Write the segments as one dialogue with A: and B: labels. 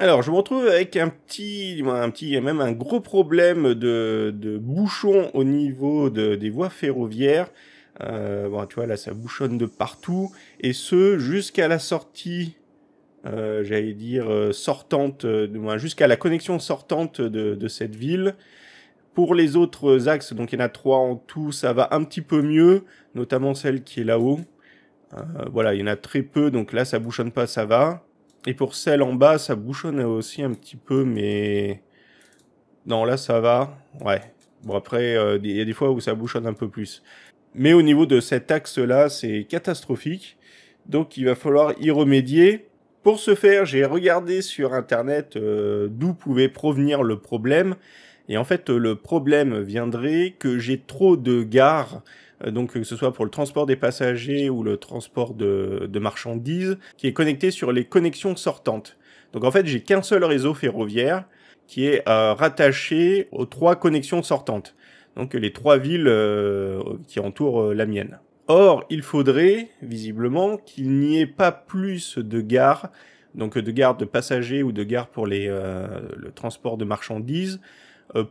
A: Alors, je me retrouve avec un petit, un petit, même un gros problème de, de bouchons au niveau des voies ferroviaires. Euh, bon, tu vois, là, ça bouchonne de partout. Et ce, jusqu'à la sortie, euh, j'allais dire, euh, sortante, euh, moins jusqu'à la connexion sortante de, de, cette ville. Pour les autres axes, donc il y en a trois en tout, ça va un petit peu mieux, notamment celle qui est là-haut. voilà, il y en a très peu, donc là, ça bouchonne pas, ça va. Et pour celle en bas, ça bouchonne aussi un petit peu, mais... Non, là, ça va. Ouais. Bon, après, euh, il y a des fois où ça bouchonne un peu plus. Mais au niveau de cet axe-là, c'est catastrophique. Donc, il va falloir y remédier. Pour ce faire, j'ai regardé sur Internet euh, d'où pouvait provenir le problème. Et en fait, le problème viendrait que j'ai trop de gares euh, donc que ce soit pour le transport des passagers ou le transport de, marchandises, qui est connecté sur les connexions sortantes. Donc en fait, j'ai qu'un seul réseau ferroviaire qui est euh, rattaché aux trois connexions sortantes, donc les trois villes euh, qui entourent la mienne. Or, il faudrait, visiblement, qu'il n'y ait pas plus de gares, donc de gares de passagers ou de gares pour les, le transport de marchandises,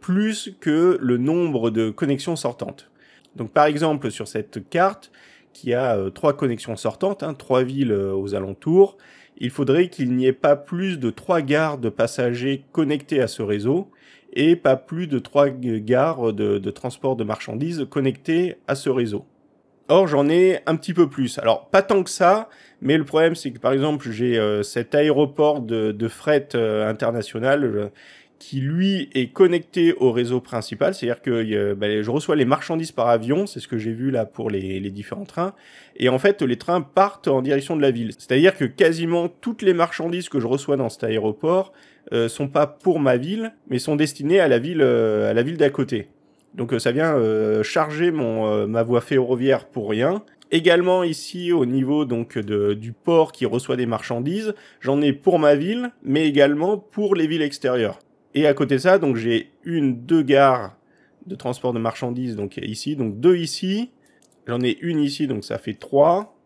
A: plus que le nombre de connexions sortantes. Donc par exemple sur cette carte qui a euh, trois connexions sortantes, hein, trois villes euh, aux alentours, il faudrait qu'il n'y ait pas plus de trois gares de passagers connectées à ce réseau et pas plus de trois gares de, transport de marchandises connectées à ce réseau. Or, j'en ai un petit peu plus. Alors, pas tant que ça, mais le problème, c'est que par exemple, j'ai euh, cet aéroport de, fret international qui lui est connecté au réseau principal, c'est-à-dire que euh, bah, je reçois les marchandises par avion, c'est ce que j'ai vu là pour les, différents trains, et en fait les trains partent en direction de la ville. C'est-à-dire que quasiment toutes les marchandises que je reçois dans cet aéroport ne euh, sont pas pour ma ville, mais sont destinées à la ville, euh, à la ville d'à côté. Donc ça vient charger mon ma voie ferroviaire pour rien. Également ici au niveau donc du port qui reçoit des marchandises, j'en ai pour ma ville, mais également pour les villes extérieures. Et à côté de ça, donc j'ai une, deux gares de transport de marchandises, donc ici, donc deux ici, j'en ai une ici, donc ça fait trois,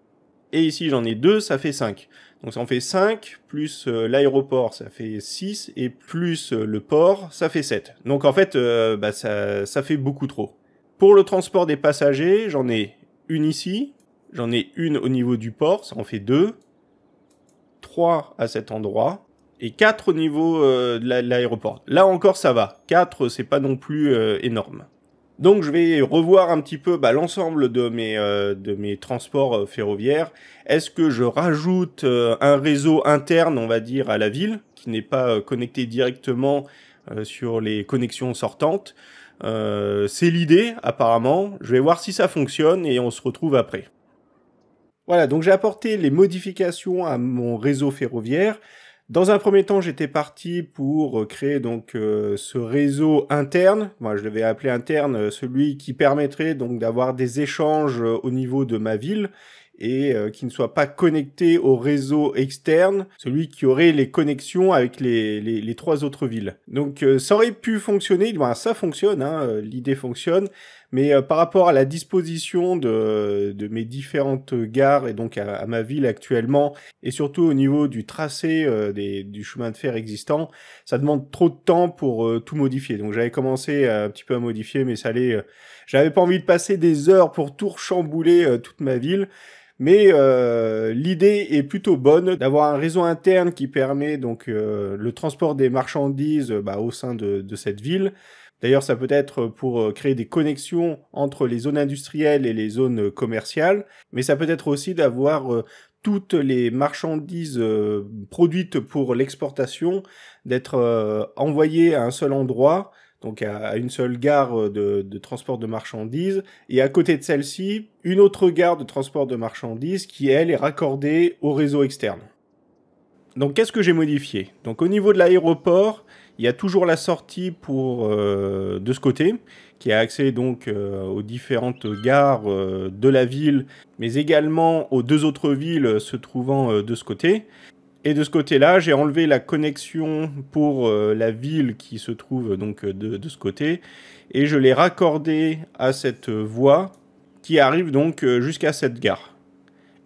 A: et ici j'en ai deux, ça fait cinq. Donc ça en fait cinq, plus euh, l'aéroport, ça fait six, et plus euh, le port, ça fait sept. Donc en fait, euh, bah, ça, fait beaucoup trop. Pour le transport des passagers, j'en ai une ici, j'en ai une au niveau du port, ça en fait deux. Trois à cet endroit, et 4 au niveau euh, de l'aéroport. Là encore, ça va. 4, c'est pas non plus euh, énorme. Donc je vais revoir un petit peu bah, l'ensemble de mes euh, de mes transports ferroviaires. Est-ce que je rajoute un réseau interne, on va dire, à la ville, qui n'est pas connecté directement sur les connexions sortantes C'est l'idée, apparemment. Je vais voir si ça fonctionne et on se retrouve après. Voilà, donc j'ai apporté les modifications à mon réseau ferroviaire. Dans un premier temps, j'étais parti pour euh, créer donc euh, ce réseau interne. Moi, je l'avais appelé interne euh, celui qui permettrait donc d'avoir des échanges au niveau de ma ville et qui ne soit pas connecté au réseau externe, celui qui aurait les connexions avec les, trois autres villes. Donc ça aurait pu fonctionner, bah, ça fonctionne, hein, l'idée fonctionne, mais euh, par rapport à la disposition de, mes différentes gares et donc à, ma ville actuellement, et surtout au niveau du tracé euh, des, du chemin de fer existant, ça demande trop de temps pour euh, tout modifier. Donc j'avais commencé un petit peu à modifier, mais ça allait. j'avais pas envie de passer des heures pour tout chambouler toute ma ville mais euh, l'idée est plutôt bonne d'avoir un réseau interne qui permet donc euh, le transport des marchandises euh, bah, au sein de, de cette ville. D'ailleurs, ça peut être pour créer des connexions entre les zones industrielles et les zones commerciales, mais ça peut être aussi d'avoir toutes les marchandises produites pour l'exportation, d'être envoyées à un seul endroit donc à, une seule gare euh, de, transport de marchandises, et à côté de celle-ci, une autre gare de transport de marchandises qui, elle, est raccordée au réseau externe. Donc qu'est-ce que j'ai modifié Donc au niveau de l'aéroport, il y a toujours la sortie pour, euh, de ce côté, qui a accès donc euh, aux différentes gares de la ville, mais également aux deux autres villes se trouvant de ce côté. Et de ce côté-là, j'ai enlevé la connexion pour euh, la ville qui se trouve donc euh, de, ce côté, et je l'ai raccordé à cette voie qui arrive donc euh, jusqu'à cette gare.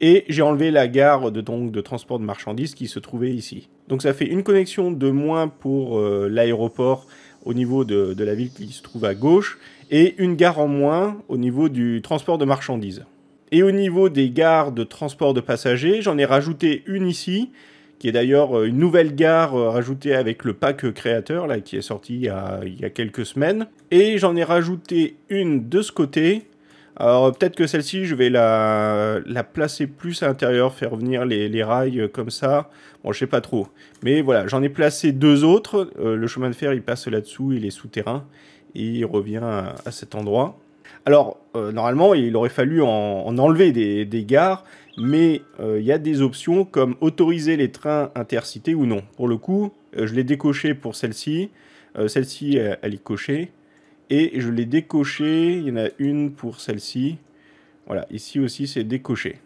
A: Et j'ai enlevé la gare de, donc, de transport de marchandises qui se trouvait ici. Donc ça fait une connexion de moins pour l'aéroport au niveau de, de la ville qui se trouve à gauche, et une gare en moins au niveau du transport de marchandises. Et au niveau des gares de transport de passagers, j'en ai rajouté une ici qui est d'ailleurs euh, une nouvelle gare euh, rajoutée avec le pack créateur, là, qui est sorti il y a, quelques semaines. Et j'en ai rajouté une de ce côté. Alors euh, peut-être que celle-ci, je vais la, la, placer plus à l'intérieur, faire venir les, rails comme ça. Bon, je sais pas trop. Mais voilà, j'en ai placé deux autres. le chemin de fer, il passe là-dessous, il est souterrain. Et il revient à cet endroit. Alors, euh, normalement, il aurait fallu en, enlever des, gares, mais euh, il y a des options comme autoriser les trains intercités ou non. Pour le coup, euh, je l'ai décoché pour celle-ci. celle-ci, elle, est cochée. Et je l'ai décoché, il y en a une pour celle-ci. Voilà, ici aussi, c'est décoché.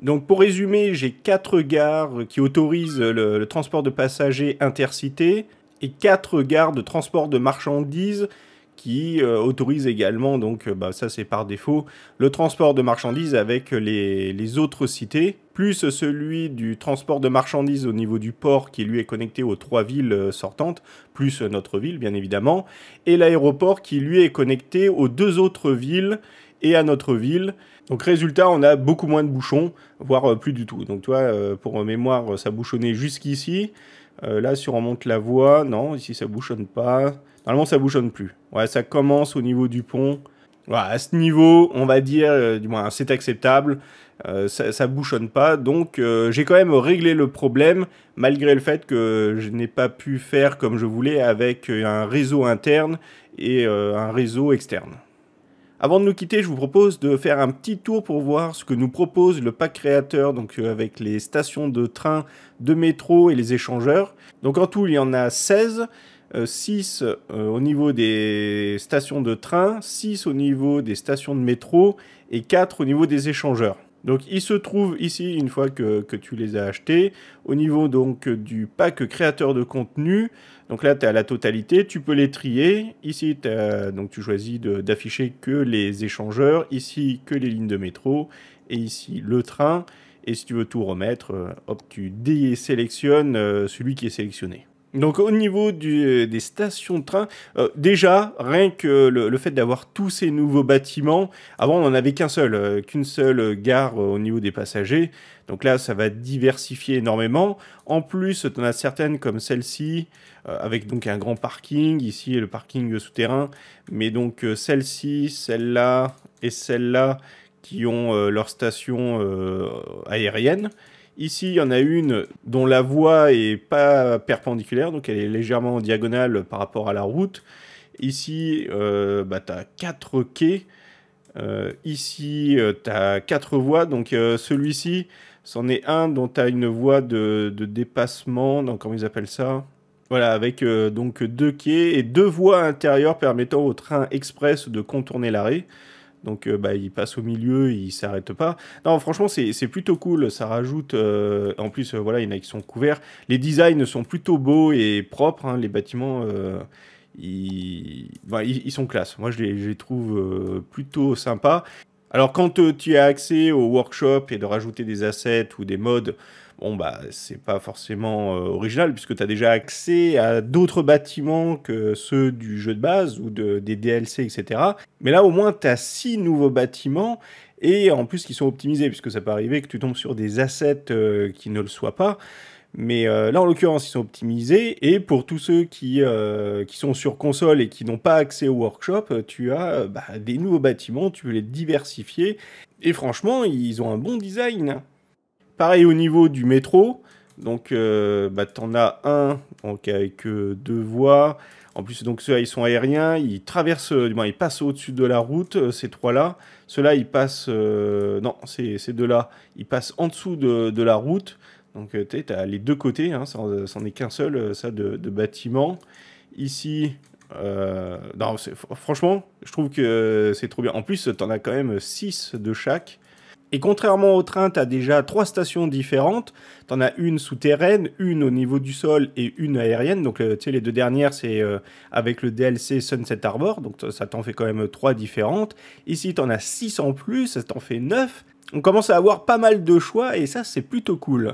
A: Donc pour résumer, j'ai quatre gares qui autorisent le, transport de passagers intercités et quatre gares de transport de marchandises qui euh, autorise également, donc euh, bah, ça c'est par défaut, le transport de marchandises avec les, autres cités, plus celui du transport de marchandises au niveau du port qui lui est connecté aux trois villes euh, sortantes, plus notre ville bien évidemment, et l'aéroport qui lui est connecté aux deux autres villes et à notre ville. Donc résultat, on a beaucoup moins de bouchons, voire plus du tout. Donc toi, pour mémoire, ça bouchonnait jusqu'ici. là, si on monte la voie, non, ici ça bouchonne pas. Normalement, ça bouchonne plus. Ouais, ça commence au niveau du pont. à ce niveau, on va dire, euh, du moins, c'est acceptable. Euh, ça, ne bouchonne pas. Donc, euh, j'ai quand même réglé le problème, malgré le fait que je n'ai pas pu faire comme je voulais avec un réseau interne et un réseau externe. Avant de nous quitter, je vous propose de faire un petit tour pour voir ce que nous propose le pack créateur, donc avec les stations de train, de métro et les échangeurs. Donc en tout, il y en a 16. 6 euh, euh, au niveau des stations de train, 6 au niveau des stations de métro et 4 au niveau des échangeurs. Donc ils se trouvent ici, une fois que, tu les as achetés, au niveau donc du pack créateur de contenu, donc là tu as la totalité, tu peux les trier, ici donc tu choisis d'afficher que les échangeurs, ici que les lignes de métro, et ici le train, et si tu veux tout remettre, euh, hop, tu désélectionnes celui qui est sélectionné. Donc au niveau euh, des stations de train, euh, déjà, rien que le, fait d'avoir tous ces nouveaux bâtiments, avant on n'en avait qu'un seul, euh, qu'une seule gare au niveau des passagers, donc là ça va diversifier énormément. En plus, on a certaines comme celle-ci, avec donc un grand parking, ici le parking souterrain, mais donc celle-ci, celle-là et celle-là qui ont leur station aérienne. Ici, il y en a une dont la voie est pas perpendiculaire, donc elle est légèrement diagonale par rapport à la route. Ici, euh, bah, tu as quatre quais. Euh, ici, euh, tu as quatre voies. Donc celui-ci, c'en est un dont tu as une voie de, dépassement. Donc, comment ils appellent ça Voilà, avec donc deux quais et deux voies intérieures permettant au train express de contourner l'arrêt. Donc euh, bah, il passe au milieu, il s'arrête pas. Non, franchement, c'est plutôt cool. Ça rajoute. Euh, en plus, euh, voilà, il y en a qui sont couverts. Les designs sont plutôt beaux et propres. Hein. les bâtiments, ils, sont classe. Moi, je les, je les trouve plutôt sympas. Alors, quand tu as accès au workshop et de rajouter des assets ou des modes bon, bah, c'est pas forcément euh, original, puisque tu as déjà accès à d'autres bâtiments que ceux du jeu de base ou des DLC, etc. Mais là, au moins, tu as six nouveaux bâtiments et en plus qui sont optimisés, puisque ça peut arriver que tu tombes sur des assets euh, qui ne le soient pas. Mais euh, là, en l'occurrence, ils sont optimisés. Et pour tous ceux qui, sont sur console et qui n'ont pas accès au workshop, tu as bah, des nouveaux bâtiments, tu peux les diversifier. Et franchement, ils ont un bon design. Pareil au niveau du métro. Donc, euh, bah, tu en as un donc, avec euh, deux voies. En plus, donc ceux-là, ils sont aériens, ils traversent, euh, ils passent au-dessus de la route, ces trois-là. Ceux-là, ils passent, non, ces, deux-là, ils passent en dessous de, la route. Donc, tu as les deux côtés, hein, ça n'en est qu'un seul, ça, de, de bâtiment. Ici, non, franchement, je trouve que c'est trop bien. En plus, tu en as quand même six de chaque. Et contrairement au train, tu as déjà trois stations différentes. Tu en as une souterraine, une au niveau du sol et une aérienne. Donc, euh, tu sais, les deux dernières, c'est euh, avec le DLC Sunset Harbor. Donc, ça t'en fait quand même trois différentes. Ici, tu en as six en plus, ça t'en fait neuf. On commence à avoir pas mal de choix et ça, c'est plutôt cool.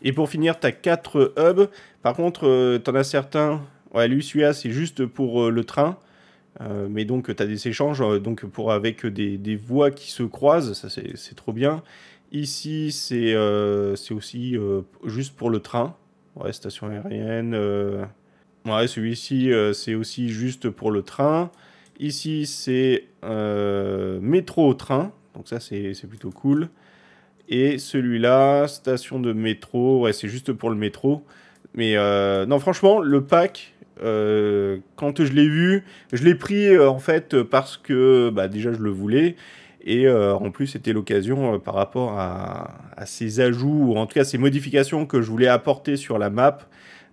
A: Et pour finir, tu as quatre hubs. Par contre, euh, tu en as certains. Ouais, lui, celui-là, c'est juste pour le train. Euh, mais donc, tu as des échanges euh, donc, pour, avec des, voies qui se croisent, ça c'est trop bien. Ici, c'est euh, aussi juste pour le train, ouais, station aérienne. Ouais, celui-ci, c'est aussi juste pour le train. Ici, c'est métro train, donc ça c'est plutôt cool. Et celui-là, station de métro, ouais, c'est juste pour le métro. Mais non, franchement, le pack, euh, quand je l'ai vu, je l'ai pris euh, en fait parce que bah, déjà je le voulais. Et euh, en plus, c'était l'occasion par rapport à, ces ajouts, ou en tout cas ces modifications que je voulais apporter sur la map,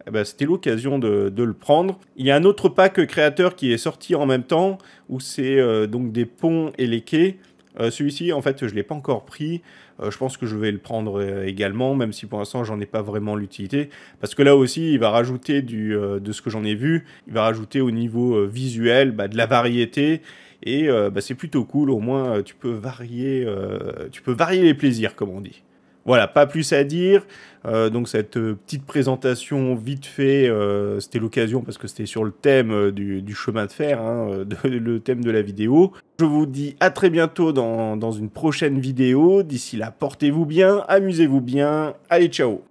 A: eh ben, c'était l'occasion de, le prendre. Il y a un autre pack créateur qui est sorti en même temps, où c'est donc des ponts et les quais. Euh, celui-ci, en fait, je ne l'ai pas encore pris. Euh, je pense que je vais le prendre euh, également, même si pour l'instant, j'en ai pas vraiment l'utilité. Parce que là aussi, il va rajouter de ce que j'en ai vu. Il va rajouter au niveau visuel bah, de la variété. Et bah, c'est plutôt cool. Au moins, tu peux varier, tu peux varier les plaisirs, comme on dit. Voilà, pas plus à dire. Euh, donc cette euh, petite présentation vite fait, euh, c'était l'occasion parce que c'était sur le thème du, chemin de fer, hein, le thème de la vidéo. Je vous dis à très bientôt dans, dans une prochaine vidéo. D'ici là, portez-vous bien, amusez-vous bien. Allez, ciao